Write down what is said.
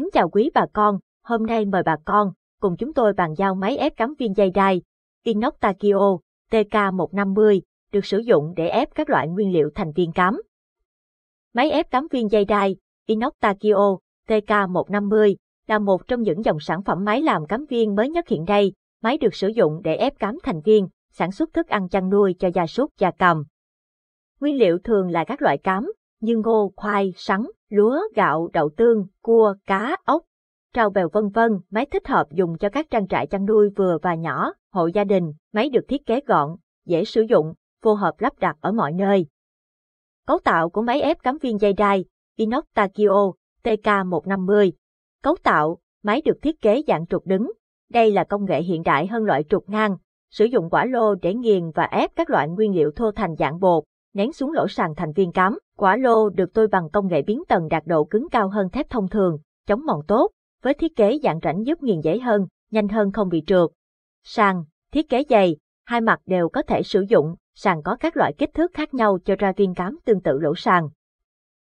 Kính chào quý bà con, hôm nay mời bà con cùng chúng tôi bàn giao máy ép cắm viên dây đai Inox Takio TK150 được sử dụng để ép các loại nguyên liệu thành viên cám. Máy ép cắm viên dây đai Inox Takio TK150 là một trong những dòng sản phẩm máy làm cắm viên mới nhất hiện nay. Máy được sử dụng để ép cám thành viên, sản xuất thức ăn chăn nuôi cho gia súc, gia cầm. Nguyên liệu thường là các loại cám, như ngô, khoai, sắn, lúa, gạo, đậu tương, cua, cá, ốc, trao bèo vân vân, máy thích hợp dùng cho các trang trại chăn nuôi vừa và nhỏ, hộ gia đình, máy được thiết kế gọn, dễ sử dụng, phù hợp lắp đặt ở mọi nơi. Cấu tạo của máy ép cắm viên dây đai, Inox Takio, TK150. Cấu tạo, máy được thiết kế dạng trục đứng. Đây là công nghệ hiện đại hơn loại trục ngang, sử dụng quả lô để nghiền và ép các loại nguyên liệu thô thành dạng bột, nén xuống lỗ sàn thành viên cắm. Quả lô được tôi bằng công nghệ biến tần đạt độ cứng cao hơn thép thông thường, chống mòn tốt, với thiết kế dạng rãnh giúp nghiền dễ hơn, nhanh hơn không bị trượt. Sàn, thiết kế dày, hai mặt đều có thể sử dụng, sàn có các loại kích thước khác nhau cho ra viên cám tương tự lỗ sàn.